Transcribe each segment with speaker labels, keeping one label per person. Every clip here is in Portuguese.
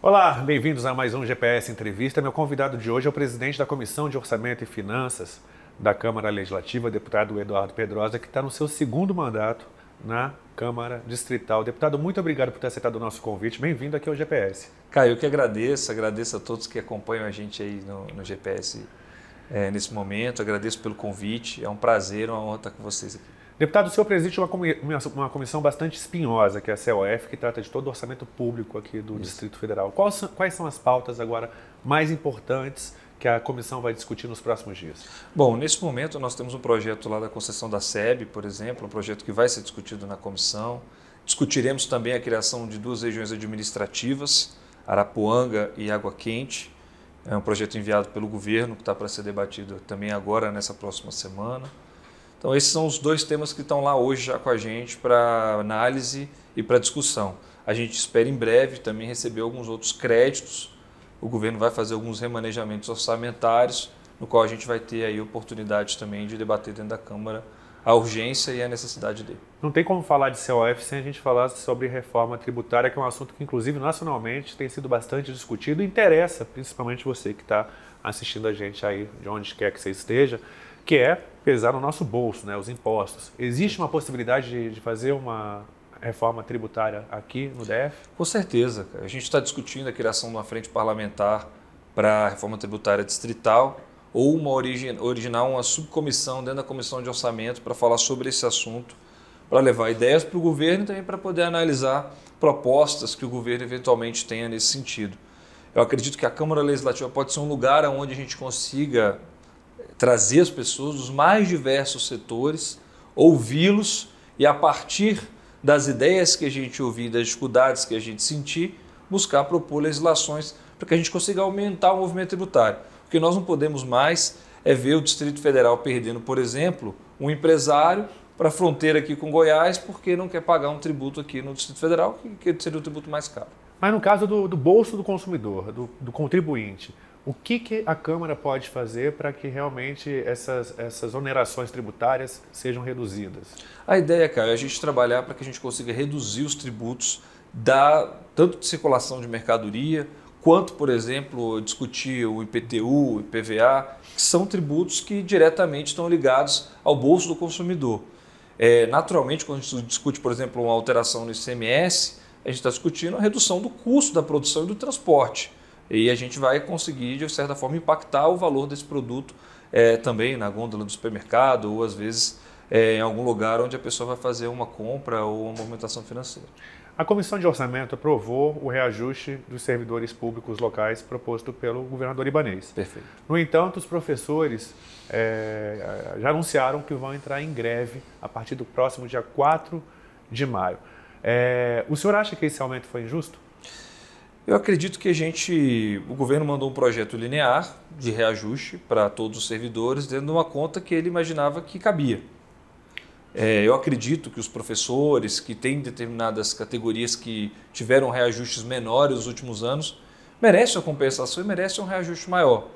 Speaker 1: Olá, bem-vindos a mais um GPS Entrevista. Meu convidado de hoje é o presidente da Comissão de Orçamento e Finanças da Câmara Legislativa, deputado Eduardo Pedrosa, que está no seu segundo mandato na Câmara Distrital. Deputado, muito obrigado por ter aceitado o nosso convite. Bem-vindo aqui ao GPS. Caio, eu que agradeço, agradeço a todos que acompanham a gente aí no, no GPS é, eh, nesse momento, agradeço pelo convite, é um prazer, uma honra estar com vocês aqui. Deputado, o senhor preside uma, uma comissão bastante espinhosa, que é a COF, que trata de todo o orçamento público aqui do Isso. Distrito Federal. Quais, quais são as pautas agora mais importantes que a comissão vai discutir nos próximos dias? Bom, nesse momento nós temos um projeto lá da concessão da SEB, por exemplo, um projeto que vai
Speaker 2: ser discutido na comissão. Discutiremos também a criação de duas regiões administrativas, Arapuanga e Água Quente. É um projeto enviado pelo governo que está para ser debatido também agora nessa próxima semana. Então, esses são os dois temas que estão lá hoje já com a gente para análise e para discussão. A gente espera em breve também receber alguns outros créditos. O governo vai fazer alguns remanejamentos orçamentários, no qual a gente
Speaker 1: vai ter aí oportunidade também de debater dentro da Câmara a urgência e a necessidade dele. Não tem como falar de COF sem a gente falar sobre reforma tributária, que é um assunto que, inclusive, nacionalmente tem sido bastante discutido e interessa principalmente você que está assistindo a gente aí, de onde quer que você esteja, que é pesar no nosso bolso, né, os impostos. Existe uma possibilidade de, de fazer uma reforma tributária aqui no DF? Com certeza. Cara. A gente está
Speaker 2: discutindo a criação de uma frente parlamentar para a reforma tributária distrital ou uma origem original, uma subcomissão dentro da comissão de orçamento para falar sobre esse assunto, para levar ideias para o governo e também para poder analisar propostas que o governo eventualmente tenha nesse sentido. Eu acredito que a Câmara Legislativa pode ser um lugar onde a gente consiga trazer as pessoas dos mais diversos setores, ouvi-los e a partir das ideias que a gente ouvir, das dificuldades que a gente sentir, buscar propor legislações para que a gente consiga aumentar o movimento tributário. O que nós não podemos mais é ver o Distrito Federal perdendo, por exemplo, um empresário para a fronteira aqui com Goiás porque não quer pagar um tributo aqui no Distrito Federal, que seria o tributo mais caro.
Speaker 1: Mas no caso do, do bolso do consumidor, do, do contribuinte, o que, que a Câmara pode fazer para que realmente essas, essas onerações tributárias sejam reduzidas? A ideia, cara, é a gente trabalhar para que a gente consiga reduzir os tributos da tanto de circulação de
Speaker 2: mercadoria quanto, por exemplo, discutir o IPTU, o IPVA, que são tributos que diretamente estão ligados ao bolso do consumidor. É, naturalmente, quando a gente discute, por exemplo, uma alteração no ICMS, a gente está discutindo a redução do custo da produção e do transporte e a gente vai conseguir, de certa forma, impactar o valor desse produto é, também na gôndola do supermercado ou às vezes é, em algum lugar onde a pessoa vai fazer uma
Speaker 1: compra ou uma movimentação financeira. A Comissão de Orçamento aprovou o reajuste dos servidores públicos locais proposto pelo governador Ibanês. Perfeito. No entanto, os professores é, já anunciaram que vão entrar em greve a partir do próximo dia 4 de maio. É, o senhor acha que esse aumento foi injusto? Eu
Speaker 2: acredito que a gente, o governo mandou um projeto linear de reajuste para todos os servidores dentro de uma conta que ele imaginava que cabia. É, eu acredito que os professores que têm determinadas categorias que tiveram reajustes menores nos últimos anos merecem a compensação e merecem um reajuste maior.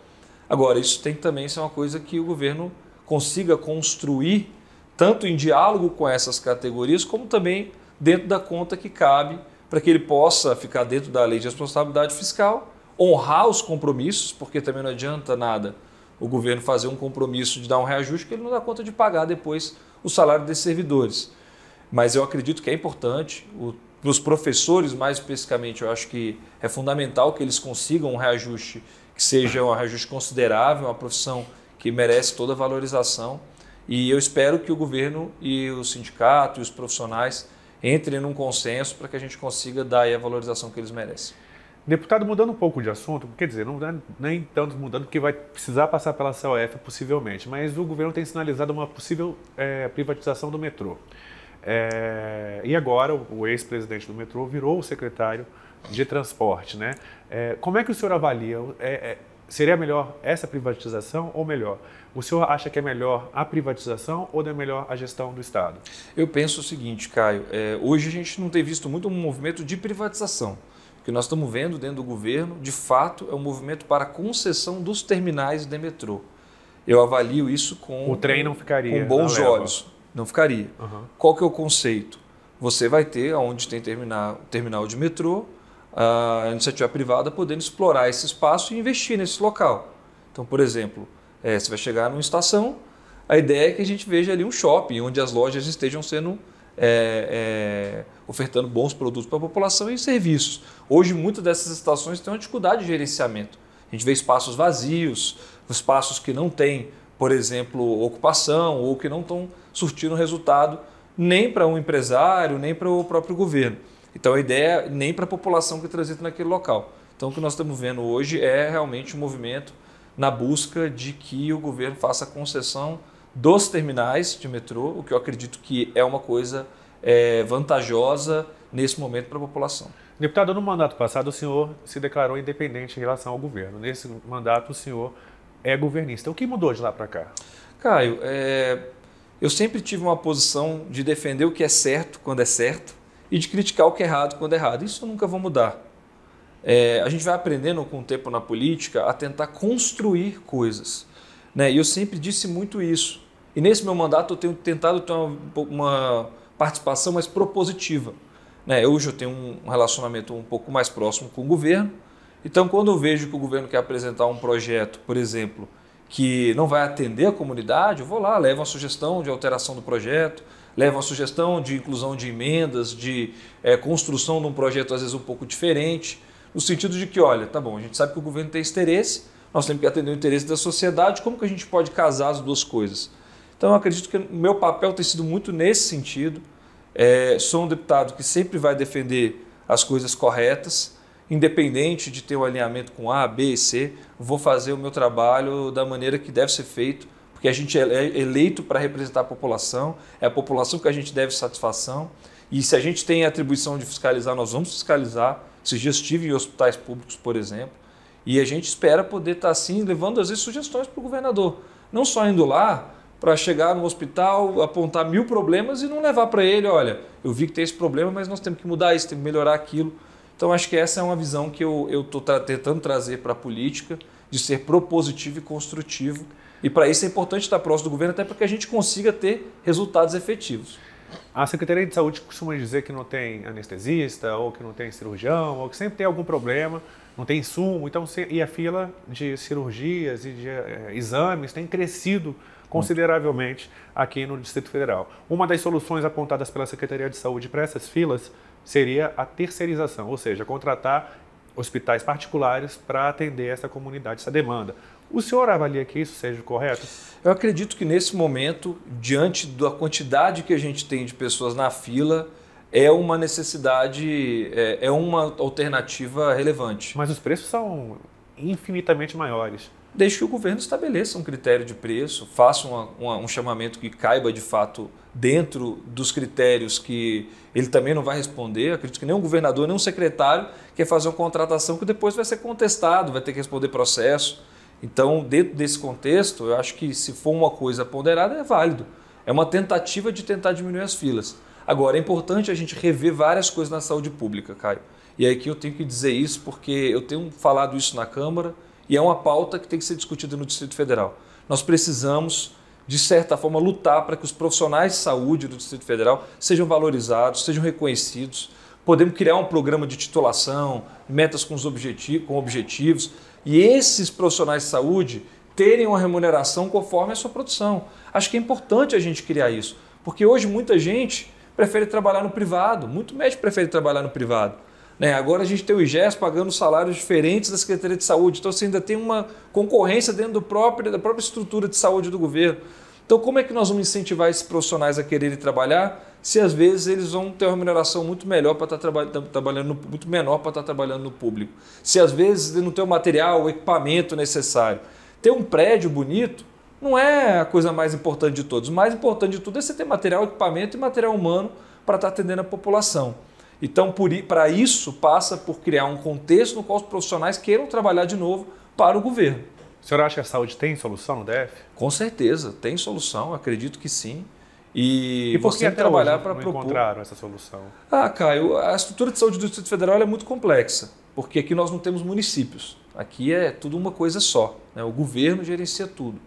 Speaker 2: Agora, isso tem que também ser uma coisa que o governo consiga construir, tanto em diálogo com essas categorias, como também dentro da conta que cabe para que ele possa ficar dentro da lei de responsabilidade fiscal, honrar os compromissos, porque também não adianta nada o governo fazer um compromisso de dar um reajuste que ele não dá conta de pagar depois o salário desses servidores. Mas eu acredito que é importante, os professores mais especificamente, eu acho que é fundamental que eles consigam um reajuste que seja um reajuste considerável, uma profissão que merece toda valorização. E eu espero que o governo e o sindicato e os
Speaker 1: profissionais entre num consenso para que a gente consiga dar a valorização que eles merecem. Deputado, mudando um pouco de assunto, quer dizer, não né, nem tanto mudando, porque vai precisar passar pela COF possivelmente, mas o governo tem sinalizado uma possível é, privatização do metrô. É, e agora o ex-presidente do metrô virou o secretário de transporte, né? É, como é que o senhor avalia? É, é Seria melhor essa privatização ou melhor? O senhor acha que é melhor a privatização ou é melhor a gestão do Estado? Eu penso o seguinte, Caio. É, hoje a gente não tem visto muito um movimento de privatização. O que nós estamos vendo
Speaker 2: dentro do governo, de fato, é um movimento para concessão dos terminais de metrô. Eu avalio isso
Speaker 1: com o trem não ficaria com bons olhos.
Speaker 2: Não ficaria. Uhum. Qual que é o conceito? Você vai ter, onde tem terminal, terminal de metrô, a iniciativa privada podendo explorar esse espaço e investir nesse local. Então, por exemplo, é, você vai chegar numa estação, a ideia é que a gente veja ali um shopping onde as lojas estejam sendo é, é, ofertando bons produtos para a população e serviços. Hoje, muitas dessas estações têm uma dificuldade de gerenciamento. A gente vê espaços vazios, espaços que não têm, por exemplo, ocupação ou que não estão surtindo resultado nem para um empresário, nem para o próprio governo. Então a ideia nem para a população que transita naquele local. Então o que nós estamos vendo hoje é realmente um movimento na busca de que o governo faça concessão dos terminais de metrô, o que eu acredito que é uma coisa
Speaker 1: é, vantajosa nesse momento para a população. Deputado, no mandato passado o senhor se declarou independente em relação ao governo. Nesse mandato o senhor é governista. O que mudou de lá para cá?
Speaker 2: Caio, é, eu sempre tive uma posição de defender o que é certo quando é certo e de criticar o que é errado quando é errado. Isso nunca vai mudar. É, a gente vai aprendendo com o tempo na política a tentar construir coisas. Né? E eu sempre disse muito isso. E nesse meu mandato eu tenho tentado ter uma, uma participação mais propositiva. Né? Hoje eu tenho um relacionamento um pouco mais próximo com o governo. Então, quando eu vejo que o governo quer apresentar um projeto, por exemplo, que não vai atender a comunidade, eu vou lá, levo uma sugestão de alteração do projeto. Leva a sugestão de inclusão de emendas, de é, construção de um projeto às vezes um pouco diferente, no sentido de que, olha, tá bom, a gente sabe que o governo tem esse interesse, nós temos que atender o interesse da sociedade, como que a gente pode casar as duas coisas? Então eu acredito que o meu papel tem sido muito nesse sentido. É, sou um deputado que sempre vai defender as coisas corretas, independente de ter o um alinhamento com A, B e C, vou fazer o meu trabalho da maneira que deve ser feito porque a gente é, é eleito para representar a população, é a população que a gente deve satisfação. E se a gente tem a atribuição de fiscalizar, nós vamos fiscalizar. Se já estive em hospitais públicos, por exemplo, e a gente espera poder estar assim, levando às vezes sugestões para o governador. Não só indo lá para chegar no hospital, apontar mil problemas e não levar para ele, olha, eu vi que tem esse problema, mas nós temos que mudar isso, temos que melhorar aquilo. Então acho que essa é uma visão que eu estou tentando trazer para a política, de ser propositivo e construtivo e para
Speaker 1: isso é importante estar próximo do governo, até para que a gente consiga ter resultados efetivos. A Secretaria de Saúde costuma dizer que não tem anestesista, ou que não tem cirurgião, ou que sempre tem algum problema, não tem insumo. Então, e a fila de cirurgias e de eh, exames tem crescido consideravelmente aqui no Distrito Federal. Uma das soluções apontadas pela Secretaria de Saúde para essas filas seria a terceirização, ou seja, contratar hospitais particulares para atender essa comunidade, essa demanda. O senhor avalia que isso seja correto? Eu acredito que nesse momento, diante da quantidade que a gente tem de pessoas na
Speaker 2: fila, é uma necessidade, é, é uma alternativa relevante. Mas os preços são infinitamente maiores. Deixe que o governo estabeleça um critério de preço, faça uma, uma, um chamamento que caiba de fato dentro dos critérios que ele também não vai responder. Acredito que nem um governador, nem um secretário quer fazer uma contratação que depois vai ser contestado, vai ter que responder processo. Então, dentro desse contexto, eu acho que se for uma coisa ponderada, é válido. É uma tentativa de tentar diminuir as filas. Agora, é importante a gente rever várias coisas na saúde pública, Caio. E é aqui eu tenho que dizer isso porque eu tenho falado isso na Câmara e é uma pauta que tem que ser discutida no Distrito Federal. Nós precisamos, de certa forma, lutar para que os profissionais de saúde do Distrito Federal sejam valorizados, sejam reconhecidos, podemos criar um programa de titulação, metas com, os objetivos, com objetivos, e esses profissionais de saúde terem uma remuneração conforme a sua produção. Acho que é importante a gente criar isso, porque hoje muita gente prefere trabalhar no privado, muito médico prefere trabalhar no privado. Né? Agora a gente tem o IGES pagando salários diferentes da Secretaria de Saúde, então você ainda tem uma concorrência dentro do próprio, da própria estrutura de saúde do governo. Então, como é que nós vamos incentivar esses profissionais a quererem trabalhar se às vezes eles vão ter uma remuneração muito melhor para estar tá traba tá trabalhando, muito menor para estar tá trabalhando no público? Se às vezes não tem o material, o equipamento necessário. Ter um prédio bonito não é a coisa mais importante de todos. O mais importante de tudo é você ter material, equipamento e material humano para estar atendendo a população. Então, para isso, passa por criar um contexto no qual os profissionais queiram trabalhar de novo para o governo. O senhor acha que a saúde tem solução no DF? Com certeza, tem solução, acredito que sim. E, e por que até trabalhar para propor. encontraram essa solução? Ah, Caio, a estrutura de saúde do Distrito Federal é muito complexa, porque aqui nós não temos municípios. Aqui é tudo uma coisa só. Né? O governo gerencia tudo.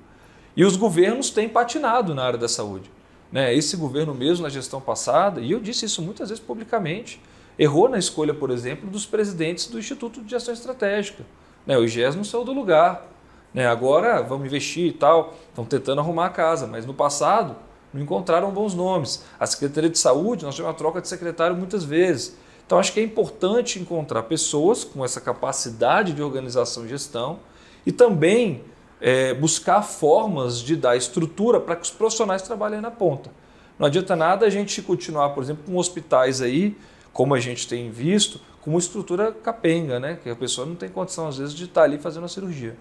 Speaker 2: E os governos têm patinado na área da saúde. Né? Esse governo mesmo, na gestão passada, e eu disse isso muitas vezes publicamente, errou na escolha, por exemplo, dos presidentes do Instituto de Ação Estratégica. Né? O IGES não saiu do lugar. Né? Agora vamos investir e tal, estão tentando arrumar a casa, mas no passado não encontraram bons nomes. A Secretaria de Saúde, nós tivemos uma troca de secretário muitas vezes. Então acho que é importante encontrar pessoas com essa capacidade de organização e gestão e também é, buscar formas de dar estrutura para que os profissionais trabalhem na ponta. Não adianta nada a gente continuar, por exemplo, com hospitais aí, como a gente tem visto, com uma estrutura capenga, né? Que a pessoa
Speaker 1: não tem condição, às vezes, de estar ali fazendo a cirurgia.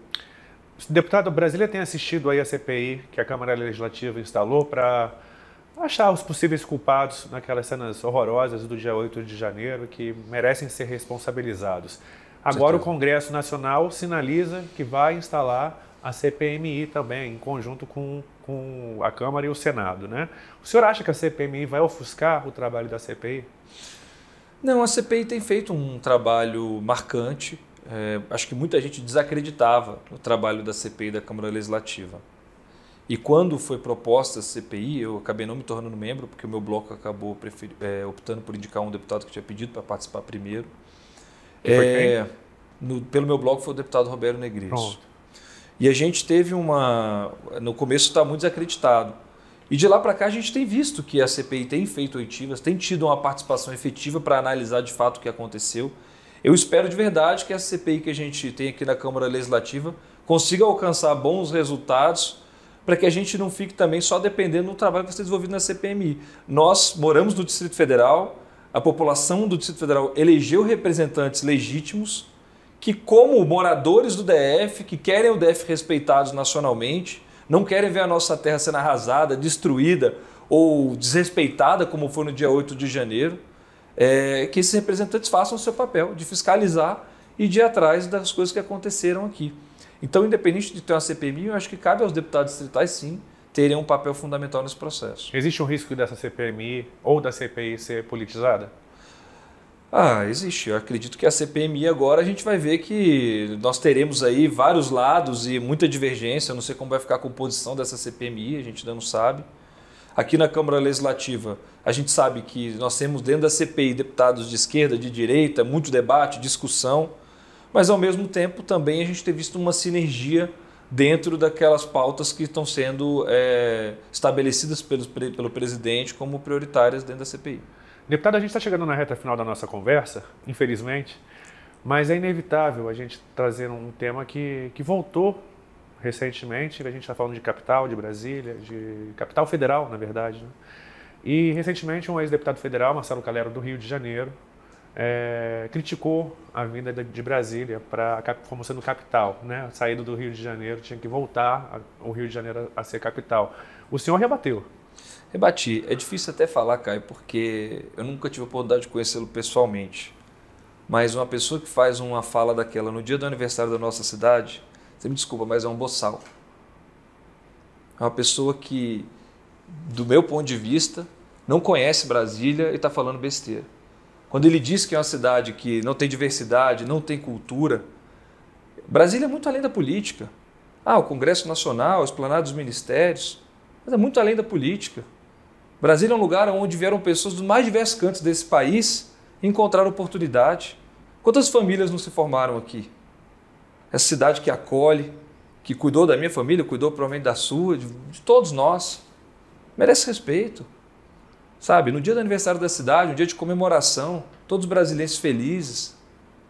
Speaker 1: Deputado, Brasília tem assistido aí a CPI que a Câmara Legislativa instalou para achar os possíveis culpados naquelas cenas horrorosas do dia 8 de janeiro que merecem ser responsabilizados. Agora o Congresso Nacional sinaliza que vai instalar a CPMI também, em conjunto com, com a Câmara e o Senado. Né? O senhor acha que a CPMI vai ofuscar o trabalho da CPI? Não, a CPI tem feito um trabalho marcante
Speaker 2: é, acho que muita gente desacreditava o trabalho da CPI da Câmara Legislativa. E quando foi proposta a CPI, eu acabei não me tornando membro, porque o meu bloco acabou preferi, é, optando por indicar um deputado que tinha pedido para participar primeiro. É, no, pelo meu bloco foi o deputado Roberto Negris E a gente teve uma. No começo está muito desacreditado. E de lá para cá a gente tem visto que a CPI tem feito oitivas, tem tido uma participação efetiva para analisar de fato o que aconteceu. Eu espero de verdade que essa CPI que a gente tem aqui na Câmara Legislativa consiga alcançar bons resultados para que a gente não fique também só dependendo do trabalho que vai ser desenvolvido na CPMI. Nós moramos no Distrito Federal, a população do Distrito Federal elegeu representantes legítimos que, como moradores do DF, que querem o DF respeitados nacionalmente, não querem ver a nossa terra sendo arrasada, destruída ou desrespeitada, como foi no dia 8 de janeiro é, que esses representantes façam o seu papel de fiscalizar e de ir atrás das coisas que aconteceram aqui. Então, independente de ter uma CPMI, eu acho que cabe aos deputados distritais, sim, terem um papel fundamental nesse processo. Existe um risco dessa CPMI ou da CPI ser politizada? Ah, existe. Eu acredito que a CPMI agora a gente vai ver que nós teremos aí vários lados e muita divergência. Eu não sei como vai ficar a composição dessa CPMI, a gente ainda não sabe. Aqui na Câmara Legislativa, a gente sabe que nós temos dentro da CPI deputados de esquerda, de direita, muito debate, discussão, mas ao mesmo tempo também a gente tem visto uma sinergia dentro daquelas pautas que estão
Speaker 1: sendo é, estabelecidas pelo, pelo presidente como prioritárias dentro da CPI. Deputado, a gente está chegando na reta final da nossa conversa, infelizmente, mas é inevitável a gente trazer um tema que, que voltou recentemente, a gente está falando de capital, de Brasília, de capital federal, na verdade. Né? E recentemente um ex-deputado federal, Marcelo Calero, do Rio de Janeiro, é, criticou a vinda de Brasília para como sendo capital, né? Saído do Rio de Janeiro, tinha que voltar a, o Rio de Janeiro a, a ser capital. O senhor rebateu?
Speaker 2: Rebati. É difícil até falar,
Speaker 1: Caio, porque
Speaker 2: eu nunca tive a oportunidade de conhecê-lo pessoalmente. Mas uma pessoa que faz uma fala daquela no dia do aniversário da nossa cidade, você me desculpa, mas é um boçal. É uma pessoa que, do meu ponto de vista, não conhece Brasília e está falando besteira. Quando ele diz que é uma cidade que não tem diversidade, não tem cultura, Brasília é muito além da política. Ah, o Congresso Nacional, a esplanada dos ministérios, mas é muito além da política. Brasília é um lugar onde vieram pessoas dos mais diversos cantos desse país encontrar oportunidade. Quantas famílias não se formaram aqui? essa cidade que acolhe, que cuidou da minha família, cuidou provavelmente da sua, de, de todos nós. Merece respeito. Sabe, no dia do aniversário da cidade, um dia de comemoração, todos os brasileiros felizes.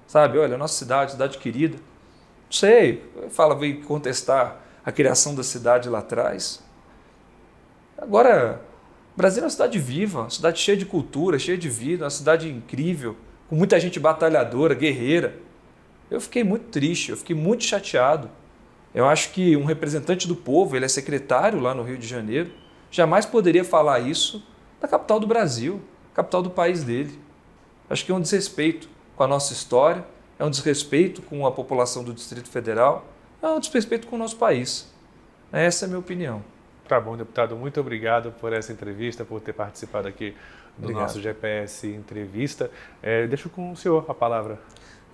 Speaker 2: Sabe, olha, nossa cidade, cidade querida. Não sei, fala, veio contestar a criação da cidade lá atrás. Agora, Brasil é uma cidade viva, uma cidade cheia de cultura, cheia de vida, uma cidade incrível, com muita gente batalhadora, guerreira. Eu fiquei muito triste, eu fiquei muito chateado. Eu acho que um representante do povo, ele é secretário lá no Rio de Janeiro, jamais poderia falar isso da capital do Brasil, capital do país dele. Acho que é um desrespeito com a nossa história, é um desrespeito
Speaker 1: com a população do Distrito Federal,
Speaker 2: é um desrespeito com o nosso país. Essa é a minha opinião.
Speaker 1: Tá bom, deputado. Muito obrigado por essa entrevista, por ter participado aqui do obrigado. nosso GPS Entrevista. É, deixo com o senhor a palavra.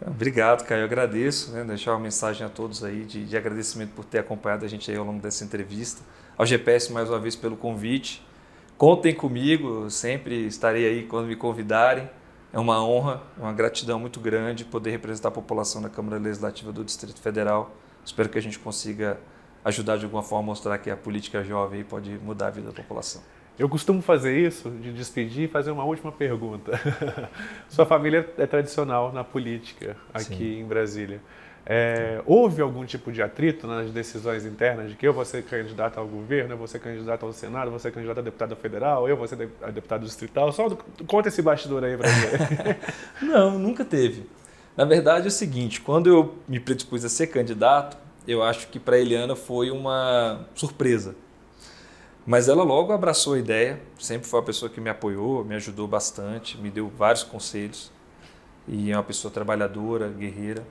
Speaker 1: Obrigado, Caio. Eu
Speaker 2: agradeço. Né? Deixar uma mensagem a todos aí de, de, agradecimento por ter acompanhado a gente aí ao longo dessa entrevista. Ao GPS, mais uma vez, pelo convite. Contem comigo, sempre estarei aí quando me convidarem. É uma honra, uma gratidão muito grande poder representar a população da Câmara Legislativa do Distrito Federal. Espero que a gente consiga ajudar de alguma forma, mostrar que a
Speaker 1: política jovem pode mudar a vida da população. Eu costumo fazer isso, de despedir e fazer uma última pergunta. Sua família é tradicional na política aqui Sim. em Brasília. É, houve algum tipo de atrito nas decisões internas de que eu vou ser candidato ao governo, eu vou ser candidato ao Senado, eu vou ser candidato a deputado federal, eu vou ser a deputado distrital? Só conta esse bastidor aí para mim. Não, nunca teve. Na verdade é o seguinte, quando
Speaker 2: eu me predispus a ser candidato, eu acho que para Eliana foi uma surpresa mas ela logo abraçou a ideia, sempre foi uma pessoa que me apoiou, me ajudou bastante, me deu vários conselhos. E é uma pessoa trabalhadora, guerreira.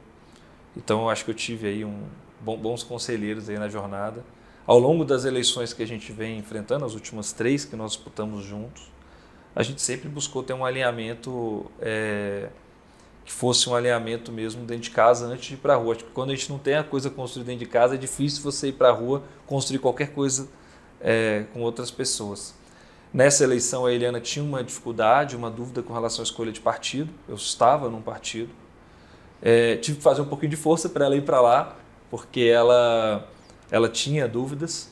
Speaker 2: Então eu acho que eu tive aí um, bons conselheiros aí na jornada. Ao longo das eleições que a gente vem enfrentando, as últimas três que nós disputamos juntos, a gente sempre buscou ter um alinhamento é, que fosse um alinhamento mesmo dentro de casa antes de ir para a rua. Porque quando a gente não tem a coisa construída dentro de casa, é difícil você ir para a rua construir qualquer coisa é, com outras pessoas. Nessa eleição, a Eliana tinha uma dificuldade, uma dúvida com relação à escolha de partido. Eu estava num partido. É, tive que fazer um pouquinho de força para ela ir para lá, porque ela, ela tinha dúvidas.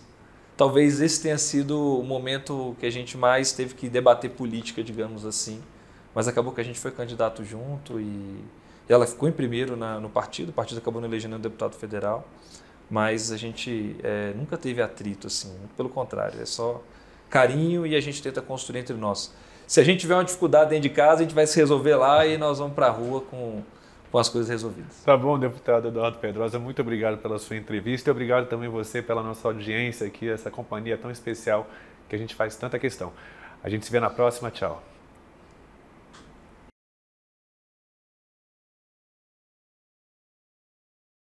Speaker 2: Talvez esse tenha sido o momento que a gente mais teve que debater política, digamos assim. Mas acabou que a gente foi candidato junto e, e ela ficou em primeiro na, no partido. O partido acabou elegendo um deputado federal mas a gente é, nunca teve atrito assim, pelo contrário, é só carinho e a gente tenta construir entre nós. Se a gente tiver uma dificuldade
Speaker 1: dentro de casa, a gente vai se resolver lá e nós vamos para a rua com, com as coisas resolvidas. Tá bom, deputado Eduardo Pedrosa, muito obrigado pela sua entrevista e obrigado também você pela nossa audiência aqui, essa companhia tão especial que a gente faz tanta questão. A gente se vê na próxima, tchau.